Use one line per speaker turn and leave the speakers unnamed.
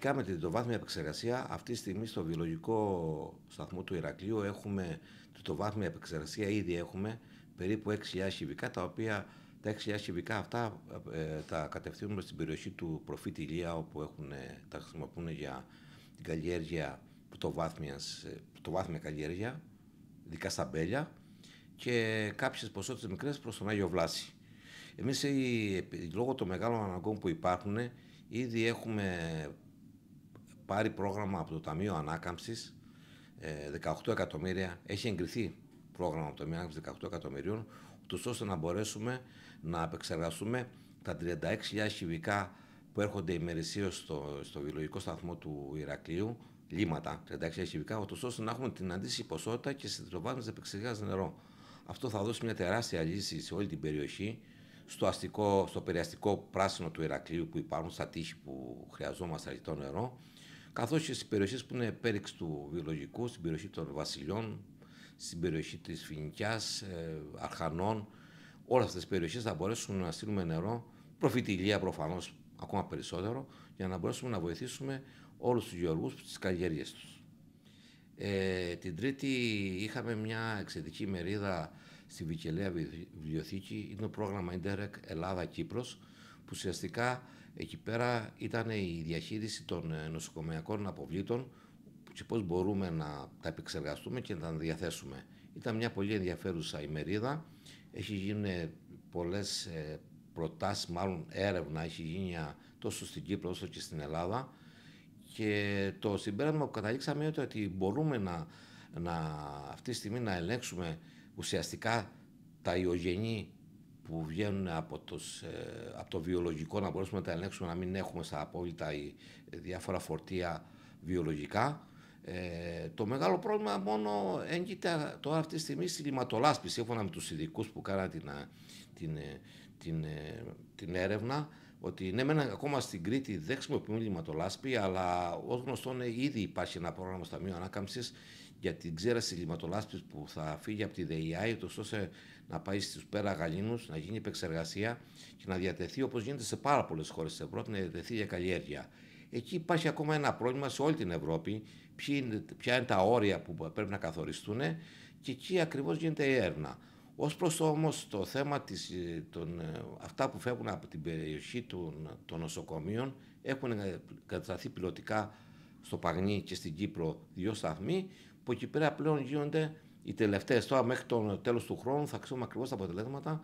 Σχετικά με την τριτοβάθμια επεξεργασία, αυτή τη στιγμή στο βιολογικό σταθμό του Ηρακλείου έχουμε τριτοβάθμια επεξεργασία, ήδη έχουμε περίπου 6.000 χιβικά, τα οποία τα 6.000 χιβικά αυτά ε, τα κατευθύνουμε στην περιοχή του προφήτη Ηλία, όπου έχουν, ε, τα χρησιμοποιούν για την καλλιέργεια πρωτοβάθμια ε, καλλιέργεια, ειδικά στα μπέλια, και κάποιες ποσότητες μικρές προς τον Άγιο Βλάση. Εμείς, λόγω των μεγάλων αναγκών που υπάρχουν, ήδη έχουμε πάρει πρόγραμμα από το Ταμείο Ανάκαμψης 18 ε, εκατομμύρια. Έχει εγκριθεί πρόγραμμα από το Ταμείο Ανάκαμψης 18 εκατομμυρίων, ώστε να μπορέσουμε να απεξεργαστούμε τα 36.000 χιβικά που έρχονται ημερησίως στο, στο βιολογικό σταθμό του Ηρακλείου, λίματα, 36.000 χιβικά, ώστε να έχουμε την αντίστοιχη ποσότητα και σε τριτοβάθμιση επεξεργασία νερό. Αυτό θα δώσει μια τεράστια λύση σε όλη την περιοχή, στο, αστικό, στο περιαστικό πράσινο του Ηρακλείου που υπάρχουν στα τείχη που χρειαζόμαστε αρκετό νερό καθώς και στις περιοχές που είναι πέριξ του βιολογικού, στην περιοχή των βασιλιών, στην περιοχή της Φινικιάς, ε, Αρχανών, όλες αυτές τις περιοχές θα μπορέσουν να στείλουμε νερό, προφητηλία προφανώς ακόμα περισσότερο, για να μπορέσουμε να βοηθήσουμε όλους τους γεωργούς στις καλλιέργειες τους. Ε, την Τρίτη είχαμε μια εξαιρετική μερίδα στη Βικελέα Βιβλιοθήκη, είναι το πρόγραμμα Interreg Ελλάδα-Κύπρος, που ουσιαστικά εκεί πέρα ήταν η διαχείριση των ε, νοσοκομειακών αποβλήτων και πώς μπορούμε να τα επεξεργαστούμε και να τα διαθέσουμε. Ήταν μια πολύ ενδιαφέρουσα ημερίδα. Έχει γίνει πολλές ε, προτάσεις, μάλλον έρευνα έχει γίνει τόσο στην Κύπρο όσο και στην Ελλάδα και το συμπέρασμα που καταλήξαμε είναι ότι μπορούμε να, να αυτή τη στιγμή να ελέγξουμε ουσιαστικά τα ιογενή που βγαίνουν από, τους, ε, από το βιολογικό να μπορέσουμε να τα ελέγξουμε να μην έχουμε στα απόλυτα ε, διάφορα φορτία βιολογικά ε, το μεγάλο πρόβλημα μόνο έγκυται τώρα αυτή τη στιγμή στη λιματολάσπη. Σύμφωνα με τους ειδικούς που κάναν την, την, την, έρευνα, ότι ναι, μεν ακόμα στην Κρήτη δεν χρησιμοποιούμε λιματολάσπη, αλλά ως είναι ήδη υπάρχει ένα πρόγραμμα στο Ταμείο Ανάκαμψης για την ξέραση λιματολάσπης που θα φύγει από τη ΔΕΙΑΗ, ώστε να πάει στους πέρα γαλήνους, να γίνει υπεξεργασία και να διατεθεί όπως γίνεται σε πάρα πολλές χώρες της Ευρώπης, να διατεθεί για καλλιέργεια εκεί υπάρχει ακόμα ένα πρόβλημα σε όλη την Ευρώπη. Ποια είναι, τα όρια που πρέπει να καθοριστούν και εκεί ακριβώς γίνεται η έρευνα. Ως προς το το θέμα της, ε, των, ε, αυτά που φεύγουν από την περιοχή των, των νοσοκομείων έχουν ε, κατασταθεί πιλωτικά στο Παγνί και στην Κύπρο δύο σταθμοί που εκεί πέρα πλέον γίνονται οι τελευταίες. Τώρα μέχρι το τέλος του χρόνου θα ξέρουμε ακριβώς τα αποτελέσματα.